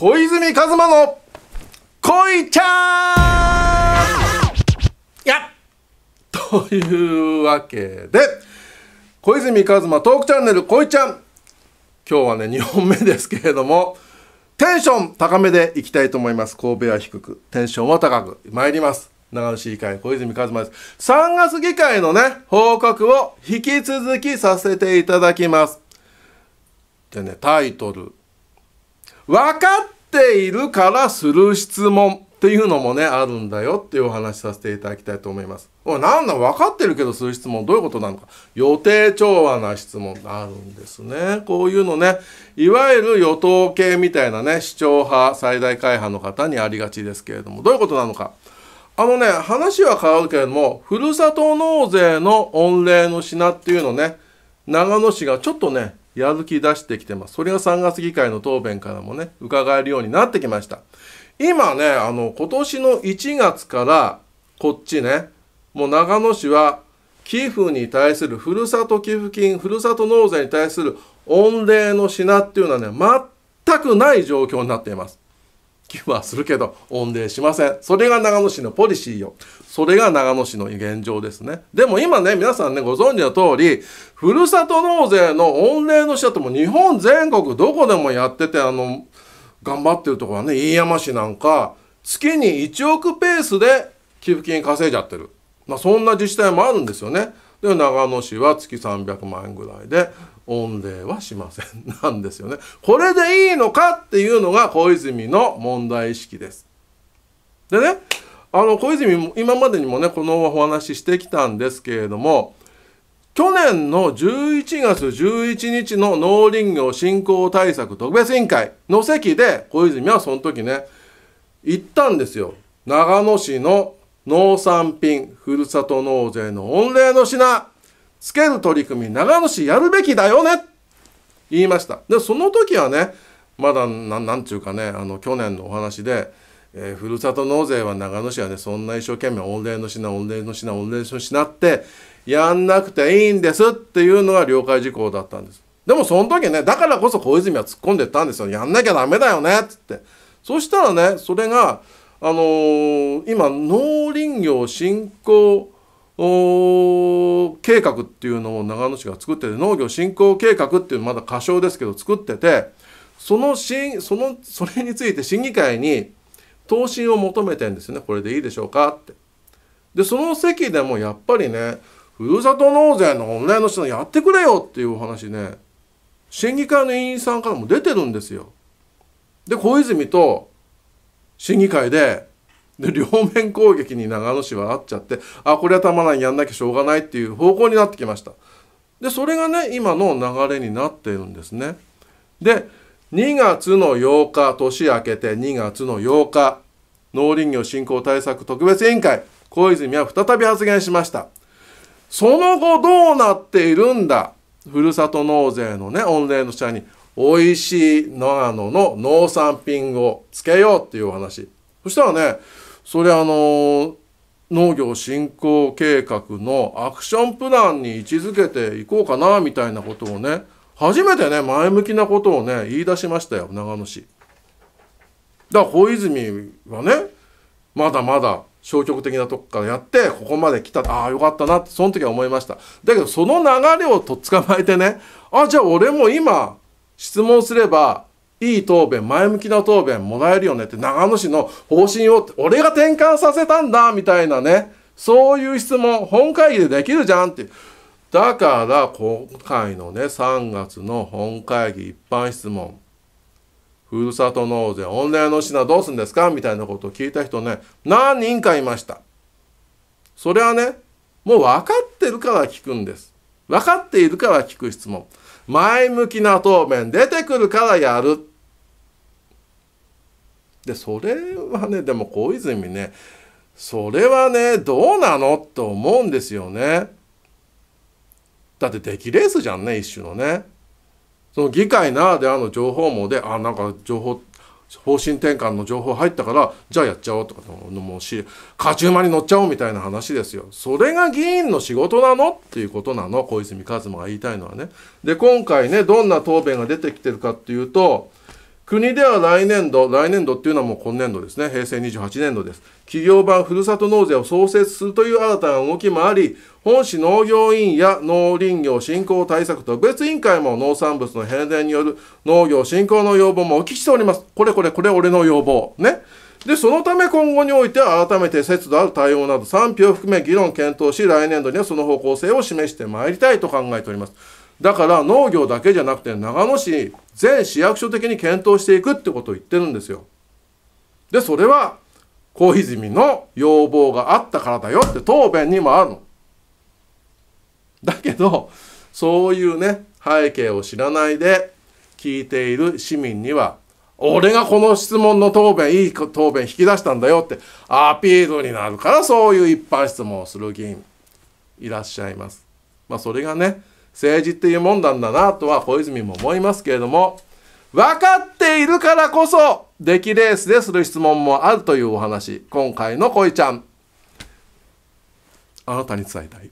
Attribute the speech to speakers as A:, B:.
A: 小泉一馬の恋ちゃんやというわけで小泉一馬トークチャンネル恋ちゃん今日はね2本目ですけれどもテンション高めでいきたいと思います神戸は低くテンションは高く参ります長野市議会小泉一馬です。3月議会のね、報告を引き続きさせていただきます。でね、タイトル、分かっているからする質問っていうのもね、あるんだよっていうお話しさせていただきたいと思います。おい、なんだ、分かってるけどする質問、どういうことなのか。予定調和な質問あるんですね。こういうのね、いわゆる与党系みたいなね、市長派、最大会派の方にありがちですけれども、どういうことなのか。あのね、話は変わるけれども、ふるさと納税の御礼の品っていうのね、長野市がちょっとね、やる気出してきてます。それが3月議会の答弁からもね、伺えるようになってきました。今ね、あの、今年の1月から、こっちね、もう長野市は、寄付に対するふるさと寄付金、ふるさと納税に対する御礼の品っていうのはね、全くない状況になっています。寄付はするけど恩礼しませんそれが長野市のポリシーよそれが長野市の現状ですねでも今ね皆さんねご存知の通りふるさと納税の恩礼の人とも日本全国どこでもやっててあの頑張ってるとこはね飯山市なんか月に1億ペースで寄付金稼いじゃってる、まあ、そんな自治体もあるんですよね。で長野市は月300万円ぐらいで御礼はしません なんですよねこれでいいのかっていうのが小泉の問題意識ですでねあの小泉も今までにもねこのお話ししてきたんですけれども去年の11月11日の農林業振興対策特別委員会の席で小泉はその時ね行ったんですよ長野市の農産品ふるさと納税の御礼の品つける取り組み長野市やるべきだよね言いましたでその時はねまだ何ちゅうかねあの去年のお話で、えー、ふるさと納税は長野市はねそんな一生懸命御礼の品御礼の品御礼の品ってやんなくていいんですっていうのが了解事項だったんですでもその時ねだからこそ小泉は突っ込んでったんですよやんなきゃダメだよねっつってそしたらねそれがあのー、今農林業振興計画っていうのを長野市が作ってて農業振興計画っていうのまだ仮称ですけど作っててそのしそのそれについて審議会に答申を求めてんですねこれでいいでしょうかって。でその席でもやっぱりねふるさと納税のオンラインの人やってくれよっていうお話ね審議会の委員さんからも出てるんですよ。で小泉と審議会でで両面攻撃に長野市はあっちゃってあこれはたまらんやんなきゃしょうがないっていう方向になってきましたでそれがね今の流れになっているんですねで2月の8日年明けて2月の8日農林業振興対策特別委員会小泉は再び発言しましたその後どうなっているんだふるさと納税のね、御礼の社に美味しい長野の農産品をつけようっていうお話そしたらねそれあの農業振興計画のアクションプランに位置づけていこうかなみたいなことをね初めてね前向きなことをね言い出しましたよ長野市。だから小泉はねまだまだ消極的なとこからやってここまで来たああよかったなってその時は思いましただけどその流れをとっ捕まえてねあじゃあ俺も今質問すればいい答弁前向きな答弁もらえるよねって長野市の方針を俺が転換させたんだみたいなねそういう質問本会議でできるじゃんってだから今回のね3月の本会議一般質問ふるさと納税御礼の品どうすんですかみたいなことを聞いた人ね何人かいましたそれはねもう分かってるから聞くんです分かっているから聞く質問前向きな答弁出てくるからやる。で、それはね、でも小泉ね、それはね、どうなのと思うんですよね。だって出来レースじゃんね、一種のね。その議会ならではの情報網で、あ、なんか情報方針転換の情報入ったからじゃあやっちゃおうとかのもし勝ち馬に乗っちゃおうみたいな話ですよそれが議員の仕事なのっていうことなの小泉一馬が言いたいのはねで今回ねどんな答弁が出てきてるかっていうと国では来年度、来年度っていうのはもう今年度ですね、平成28年度です。企業版ふるさと納税を創設するという新たな動きもあり、本市農業委員や農林業振興対策特別委員会も農産物の変電による農業振興の要望もお聞きしております。これこれこれ俺の要望。ね。で、そのため今後においては改めて節度ある対応など賛否を含め議論検討し、来年度にはその方向性を示してまいりたいと考えております。だから農業だけじゃなくて長野市全市役所的に検討していくってことを言ってるんですよ。で、それは小泉の要望があったからだよって答弁にもあるの。だけど、そういうね、背景を知らないで聞いている市民には、俺がこの質問の答弁、いい答弁引き出したんだよってアピールになるから、そういう一般質問をする議員いらっしゃいます。まあ、それがね、政治っていうもんなんだなとは小泉も思いますけれども分かっているからこそ出来レースでする質問もあるというお話今回の恋ちゃんあなたに伝えたい。